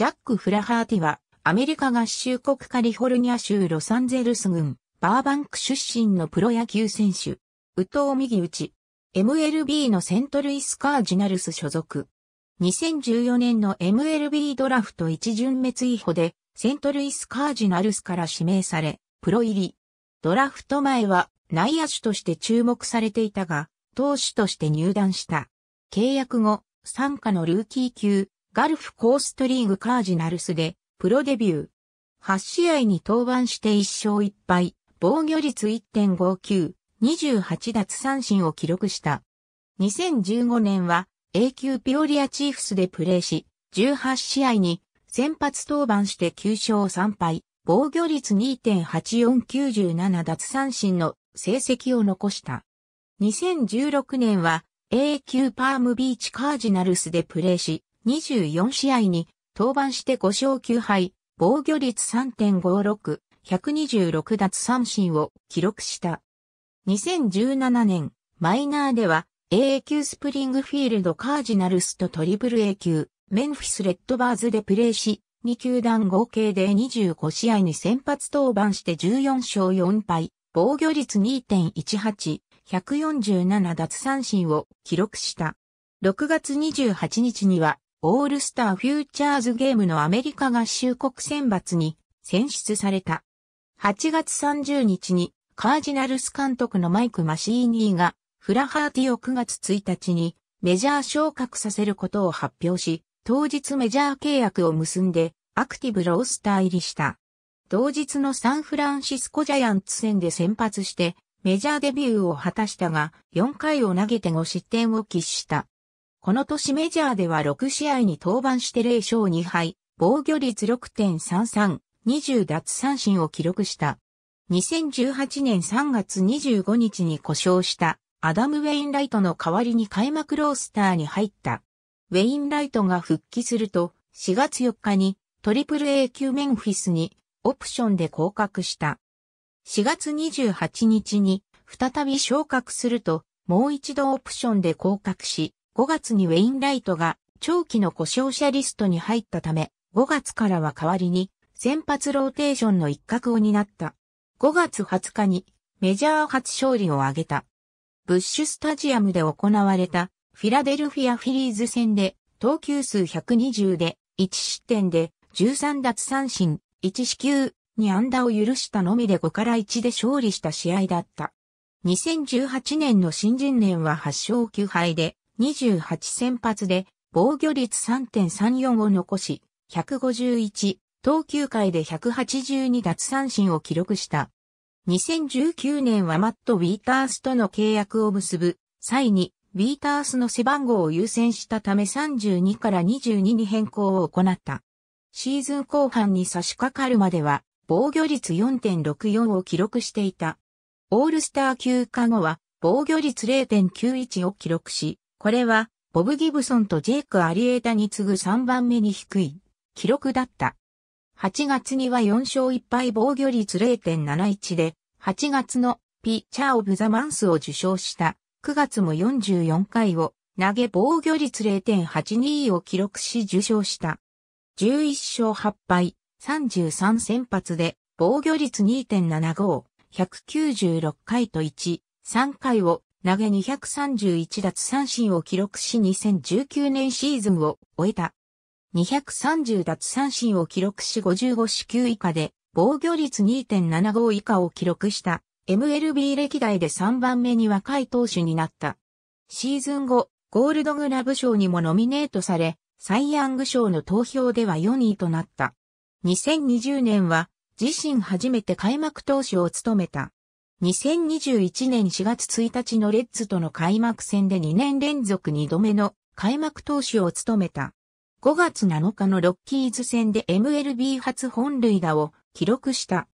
ジャック・フラハーティは、アメリカ合衆国カリフォルニア州ロサンゼルス郡、バーバンク出身のプロ野球選手。宇藤右打ち。MLB のセントルイスカージナルス所属。2014年の MLB ドラフト一巡目追捕で、セントルイスカージナルスから指名され、プロ入り。ドラフト前は内野手として注目されていたが、投手として入団した。契約後、参加のルーキー級、ガルフコーストリーグカージナルスでプロデビュー。8試合に登板して1勝1敗、防御率1.59、28奪三振を記録した。2015年は A 級ピオリアチーフスでプレーし、18試合に先発登板して9勝3敗、防御率2.8497奪三振の成績を残した。2016年は A 級パームビーチカージナルスでプレーし、24試合に登板して5勝9敗、防御率3.56、126奪三振を記録した。2017年、マイナーでは AA 級スプリングフィールドカージナルスとトリプル A 級、メンフィスレッドバーズでプレーし、2球団合計で25試合に先発登板して14勝4敗、防御率2.18、147奪三振を記録した。6月28日にはオールスターフューチャーズゲームのアメリカ合衆国選抜に選出された。8月30日にカージナルス監督のマイク・マシーニーがフラハーティを9月1日にメジャー昇格させることを発表し、当日メジャー契約を結んでアクティブロースター入りした。同日のサンフランシスコジャイアンツ戦で先発してメジャーデビューを果たしたが4回を投げて5失点を喫した。この年メジャーでは6試合に登板して0勝2敗、防御率6.33、20奪三振を記録した。2018年3月25日に故障したアダム・ウェインライトの代わりに開幕ロースターに入った。ウェインライトが復帰すると4月4日にトリプル A 級メンフィスにオプションで降格した。4月28日に再び昇格するともう一度オプションで降格し5月にウェインライトが長期の故障者リストに入ったため、5月からは代わりに先発ローテーションの一角を担った。5月20日にメジャー初勝利を挙げた。ブッシュスタジアムで行われたフィラデルフィアフィリーズ戦で投球数120で1失点で13奪三振1四球に安打を許したのみで5から1で勝利した試合だった。2018年の新人年は8勝9敗で28先発で防御率3.34を残し、151、投球回で182奪三振を記録した。2019年はマット・ウィータースとの契約を結ぶ際に、ウィータースの背番号を優先したため32から22に変更を行った。シーズン後半に差し掛かるまでは、防御率4.64を記録していた。オールスター休暇後は、防御率0.91を記録し、これは、ボブ・ギブソンとジェイク・アリエータに次ぐ3番目に低い記録だった。8月には4勝1敗防御率0.71で、8月のピッチャー・オブ・ザ・マンスを受賞した。9月も44回を投げ防御率0.82を記録し受賞した。11勝8敗、33先発で防御率2.75、196回と1、3回を投げ231奪三振を記録し2019年シーズンを終えた。230奪三振を記録し55支球以下で防御率2.75以下を記録した MLB 歴代で3番目に若い投手になった。シーズン後、ゴールドグラブ賞にもノミネートされ、サイ・ヤング賞の投票では4位となった。2020年は自身初めて開幕投手を務めた。2021年4月1日のレッズとの開幕戦で2年連続2度目の開幕投手を務めた。5月7日のロッキーズ戦で MLB 初本塁打を記録した。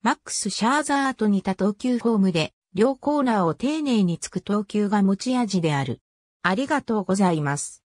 マックス・シャーザーと似た投球フォームで、両コーナーを丁寧につく投球が持ち味である。ありがとうございます。